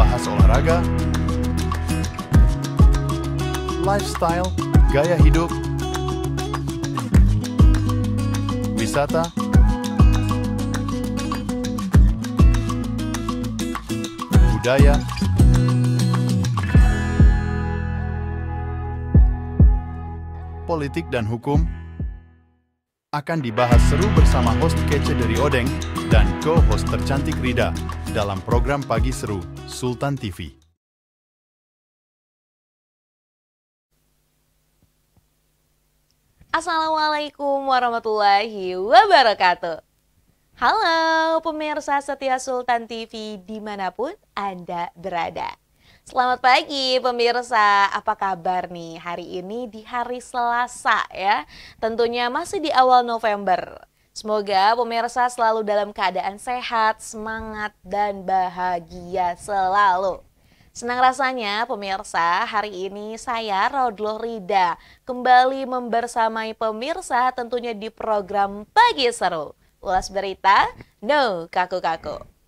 membahas olahraga, lifestyle, gaya hidup, wisata, budaya, politik dan hukum, akan dibahas seru bersama host kece dari Odeng dan co-host tercantik Rida dalam program Pagi Seru Sultan TV. Assalamualaikum warahmatullahi wabarakatuh. Halo pemirsa setia Sultan TV dimanapun Anda berada. Selamat pagi pemirsa, apa kabar nih hari ini di hari Selasa ya? Tentunya masih di awal November. Semoga pemirsa selalu dalam keadaan sehat, semangat, dan bahagia selalu. Senang rasanya pemirsa, hari ini saya Rodlo Rida kembali membersamai pemirsa tentunya di program Pagi Seru. Ulas berita, no kaku-kaku.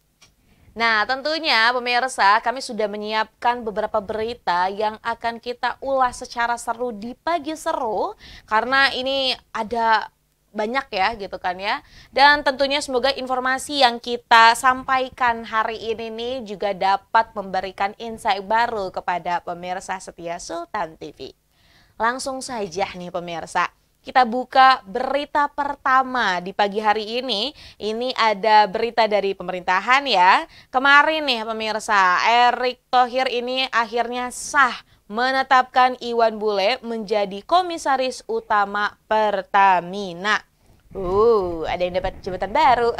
Nah, tentunya pemirsa, kami sudah menyiapkan beberapa berita yang akan kita ulas secara seru di pagi seru karena ini ada banyak ya gitu kan ya. Dan tentunya semoga informasi yang kita sampaikan hari ini nih juga dapat memberikan insight baru kepada pemirsa setia Sultan TV. Langsung saja nih pemirsa. Kita buka berita pertama di pagi hari ini. Ini ada berita dari pemerintahan ya. Kemarin nih pemirsa, Erick Thohir ini akhirnya sah menetapkan Iwan Bule menjadi komisaris utama Pertamina. Uh, ada yang dapat jabatan baru.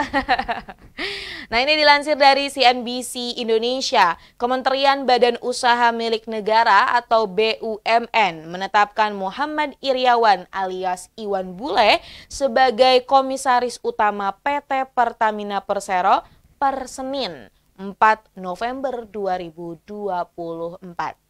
nah, ini dilansir dari CNBC Indonesia. Kementerian Badan Usaha Milik Negara atau BUMN menetapkan Muhammad Iriawan alias Iwan Bule sebagai komisaris utama PT Pertamina Persero per Senin 4 November 2024.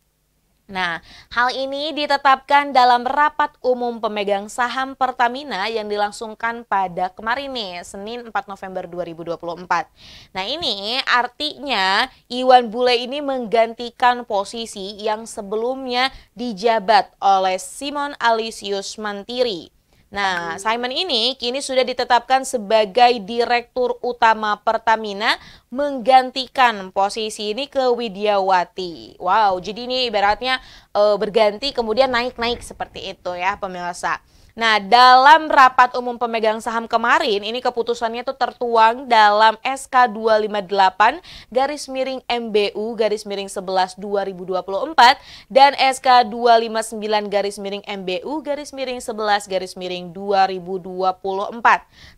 Nah, hal ini ditetapkan dalam rapat umum pemegang saham Pertamina yang dilangsungkan pada kemarin nih, Senin 4 November 2024. Nah, ini artinya Iwan Bule ini menggantikan posisi yang sebelumnya dijabat oleh Simon Alisius Mantiri. Nah, Simon ini kini sudah ditetapkan sebagai Direktur Utama Pertamina menggantikan posisi ini ke Widiawati. Wow, jadi ini ibaratnya e, berganti kemudian naik-naik seperti itu ya pemirsa. Nah, dalam rapat umum pemegang saham kemarin, ini keputusannya itu tertuang dalam SK 258 garis miring MBU garis miring 11 2024 dan SK 259 garis miring MBU garis miring 11 garis miring 2024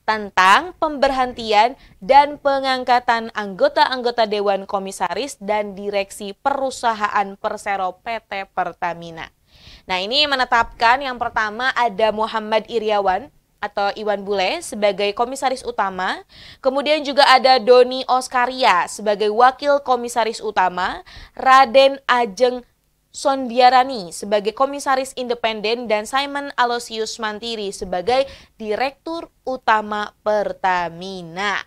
tentang pemberhentian dan pengangkatan anggota-anggota Dewan Komisaris dan Direksi Perusahaan Persero PT Pertamina. Nah, ini menetapkan yang pertama ada Muhammad Iriawan atau Iwan Bule sebagai komisaris utama, kemudian juga ada Doni Oskaria sebagai wakil komisaris utama, Raden Ajeng Sondiarani sebagai komisaris independen dan Simon Alosius Mantiri sebagai direktur utama Pertamina.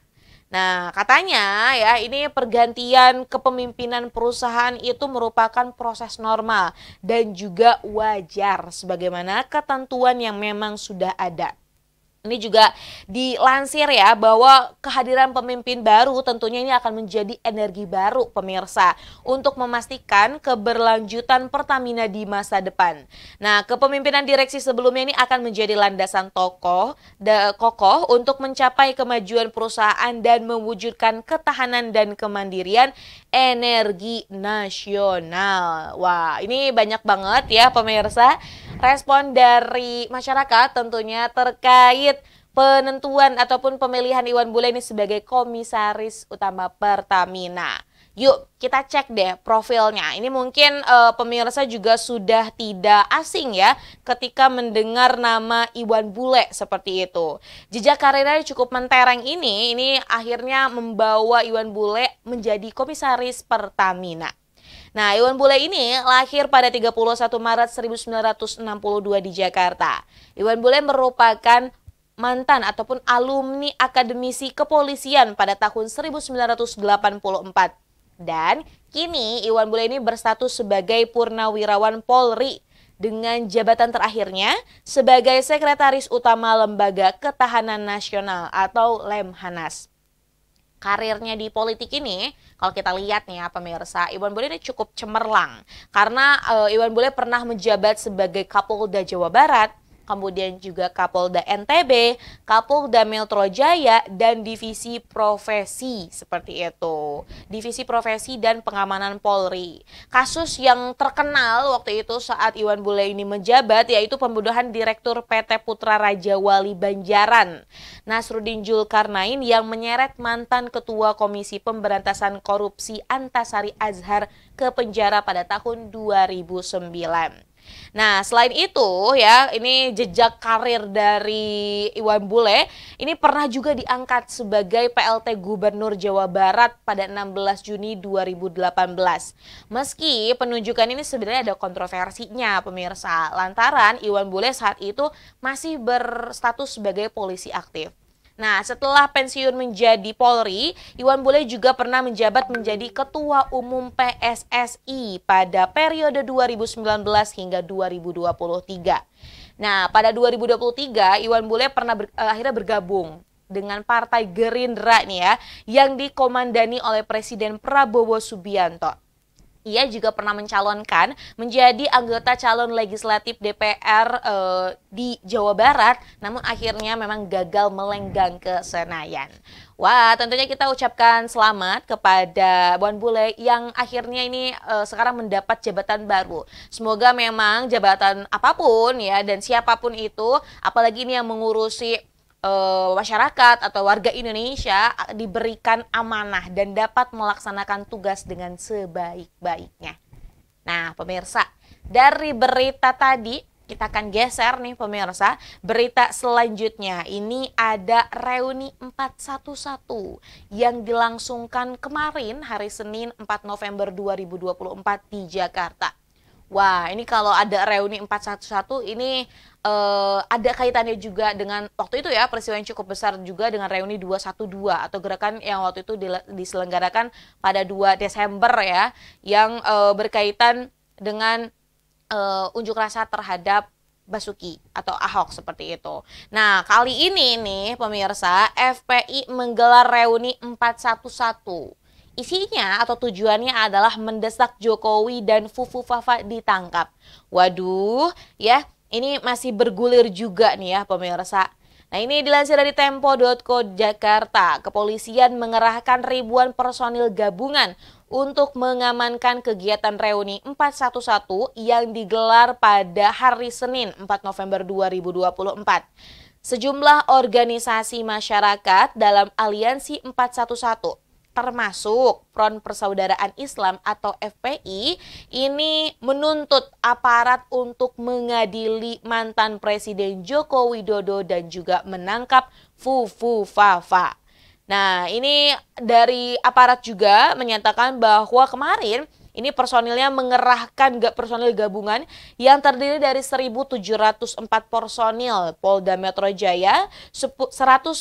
Nah, katanya ya ini pergantian kepemimpinan perusahaan itu merupakan proses normal dan juga wajar sebagaimana ketentuan yang memang sudah ada. Ini juga dilansir ya bahwa kehadiran pemimpin baru tentunya ini akan menjadi energi baru pemirsa untuk memastikan keberlanjutan Pertamina di masa depan. Nah, kepemimpinan direksi sebelumnya ini akan menjadi landasan tokoh de, kokoh untuk mencapai kemajuan perusahaan dan mewujudkan ketahanan dan kemandirian energi nasional. Wah, ini banyak banget ya pemirsa respon dari masyarakat tentunya terkait penentuan ataupun pemilihan Iwan Bule ini sebagai komisaris utama Pertamina. Yuk kita cek deh profilnya. Ini mungkin e, pemirsa juga sudah tidak asing ya ketika mendengar nama Iwan Bule seperti itu. Jejak karirnya cukup mentereng ini, ini akhirnya membawa Iwan Bule menjadi komisaris Pertamina. Nah, Iwan Bule ini lahir pada 31 Maret 1962 di Jakarta. Iwan Bule merupakan mantan ataupun alumni akademisi kepolisian pada tahun 1984. Dan kini Iwan Bule ini berstatus sebagai purnawirawan Polri dengan jabatan terakhirnya sebagai sekretaris utama Lembaga Ketahanan Nasional atau Lemhanas karirnya di politik ini, kalau kita lihat nih ya pemirsa, Iwan Bule ini cukup cemerlang. Karena uh, Iwan Bule pernah menjabat sebagai Kapolda Jawa Barat, kemudian juga Kapolda NTB, Kapolda Metro Jaya, dan Divisi Profesi seperti itu. Divisi Profesi dan Pengamanan Polri. Kasus yang terkenal waktu itu saat Iwan Bule ini menjabat yaitu pembunuhan Direktur PT Putra Raja Wali Banjaran, Nasrudin Julkarnain yang menyeret mantan Ketua Komisi Pemberantasan Korupsi Antasari Azhar ke penjara pada tahun 2009. Nah, selain itu ya, ini jejak karir dari Iwan Bule ini pernah juga diangkat sebagai PLT Gubernur Jawa Barat pada 16 Juni 2018. Meski penunjukan ini sebenarnya ada kontroversinya pemirsa, lantaran Iwan Bule saat itu masih berstatus sebagai polisi aktif. Nah, setelah pensiun menjadi Polri, Iwan Bule juga pernah menjabat menjadi Ketua Umum PSSI pada periode 2019 hingga 2023. Nah, pada 2023 Iwan Bule pernah ber, uh, akhirnya bergabung dengan Partai Gerindra nih ya, yang dikomandani oleh Presiden Prabowo Subianto ia juga pernah mencalonkan menjadi anggota calon legislatif DPR e, eh, di Jawa Barat, namun akhirnya memang gagal melenggang ke Senayan. Wah, tentunya kita ucapkan selamat kepada Buan Bule yang akhirnya ini e, sekarang mendapat jabatan baru. Semoga memang jabatan apapun ya dan siapapun itu, apalagi ini yang mengurusi Eh, masyarakat atau warga Indonesia diberikan amanah dan dapat melaksanakan tugas dengan sebaik-baiknya. Nah, pemirsa, dari berita tadi kita akan geser nih pemirsa berita selanjutnya ini ada reuni 411 yang dilangsungkan kemarin hari Senin 4 November 2024 di Jakarta. Wah, ini kalau ada reuni 411 ini uh, ada kaitannya juga dengan waktu itu ya peristiwa yang cukup besar juga dengan reuni 212 atau gerakan yang waktu itu diselenggarakan pada 2 Desember ya yang uh, berkaitan dengan uh, unjuk rasa terhadap Basuki atau Ahok seperti itu. Nah, kali ini nih pemirsa, FPI menggelar reuni 411. Isinya atau tujuannya adalah mendesak Jokowi dan Fufu Fafa ditangkap. Waduh, ya ini masih bergulir juga nih ya pemirsa. Nah ini dilansir dari Tempo.co Jakarta, kepolisian mengerahkan ribuan personil gabungan untuk mengamankan kegiatan reuni 411 yang digelar pada hari Senin 4 November 2024. Sejumlah organisasi masyarakat dalam aliansi 411 termasuk Front Persaudaraan Islam atau FPI ini menuntut aparat untuk mengadili mantan Presiden Joko Widodo dan juga menangkap Fufu Fafa. Nah, ini dari aparat juga menyatakan bahwa kemarin ini personilnya mengerahkan personil gabungan yang terdiri dari 1.704 personil Polda Metro Jaya, 100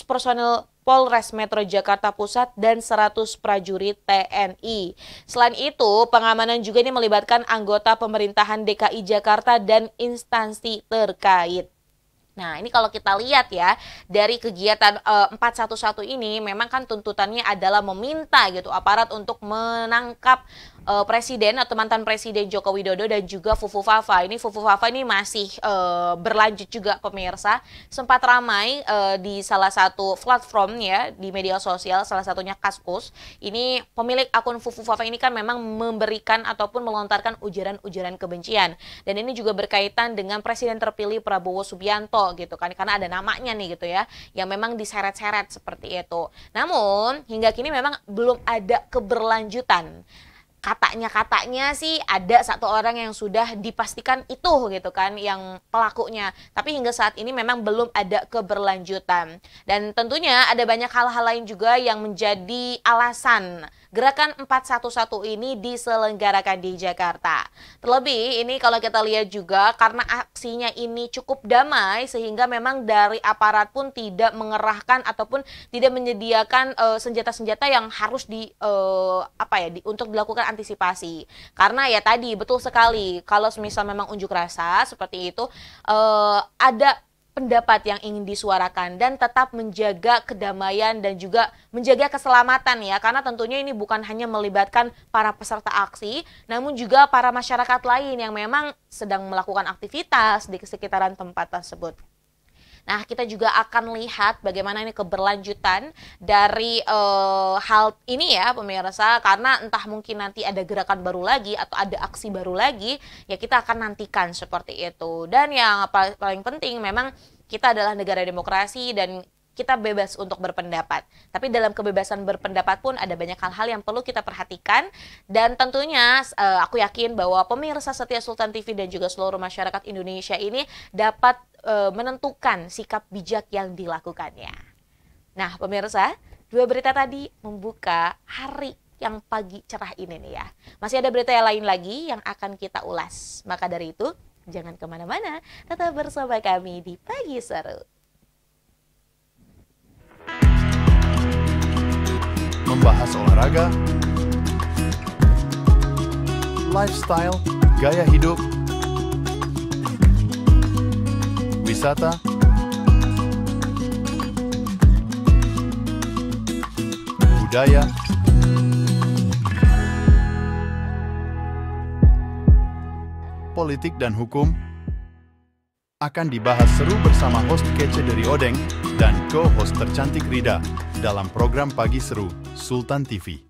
personil Polres Metro Jakarta Pusat dan 100 prajurit TNI. Selain itu, pengamanan juga ini melibatkan anggota pemerintahan DKI Jakarta dan instansi terkait. Nah, ini kalau kita lihat ya, dari kegiatan e, eh, 411 ini memang kan tuntutannya adalah meminta gitu aparat untuk menangkap uh, presiden atau mantan presiden Joko Widodo dan juga Fufu Fafa. Ini Fufu Fafa ini masih uh, berlanjut juga pemirsa. Sempat ramai uh, di salah satu platform ya di media sosial salah satunya Kaskus. Ini pemilik akun Fufu Fafa ini kan memang memberikan ataupun melontarkan ujaran-ujaran kebencian. Dan ini juga berkaitan dengan presiden terpilih Prabowo Subianto gitu kan karena ada namanya nih gitu ya yang memang diseret-seret seperti itu. Namun hingga kini memang belum ada keberlanjutan katanya katanya sih ada satu orang yang sudah dipastikan itu gitu kan yang pelakunya tapi hingga saat ini memang belum ada keberlanjutan dan tentunya ada banyak hal-hal lain juga yang menjadi alasan Gerakan 411 ini diselenggarakan di Jakarta. Terlebih ini kalau kita lihat juga karena aksinya ini cukup damai sehingga memang dari aparat pun tidak mengerahkan ataupun tidak menyediakan eh, senjata-senjata uh, yang harus di uh, apa ya di, untuk dilakukan antisipasi. Karena ya tadi betul sekali kalau misal memang unjuk rasa seperti itu uh, ada pendapat yang ingin disuarakan dan tetap menjaga kedamaian dan juga menjaga keselamatan ya karena tentunya ini bukan hanya melibatkan para peserta aksi namun juga para masyarakat lain yang memang sedang melakukan aktivitas di sekitaran tempat tersebut. Nah, kita juga akan lihat bagaimana ini keberlanjutan dari uh, hal ini ya pemirsa karena entah mungkin nanti ada gerakan baru lagi atau ada aksi baru lagi, ya kita akan nantikan seperti itu. Dan yang paling penting memang kita adalah negara demokrasi dan kita bebas untuk berpendapat. Tapi dalam kebebasan berpendapat pun ada banyak hal-hal yang perlu kita perhatikan dan tentunya uh, aku yakin bahwa pemirsa setia Sultan TV dan juga seluruh masyarakat Indonesia ini dapat uh, menentukan sikap bijak yang dilakukannya. Nah, pemirsa, dua berita tadi membuka hari yang pagi cerah ini nih ya. Masih ada berita yang lain lagi yang akan kita ulas. Maka dari itu, jangan kemana-mana, tetap bersama kami di Pagi Seru. membahas olahraga, lifestyle, gaya hidup, wisata, budaya, politik dan hukum akan dibahas seru bersama host kece dari Odeng dan co-host tercantik Rida dalam program Pagi Seru Sultan TV.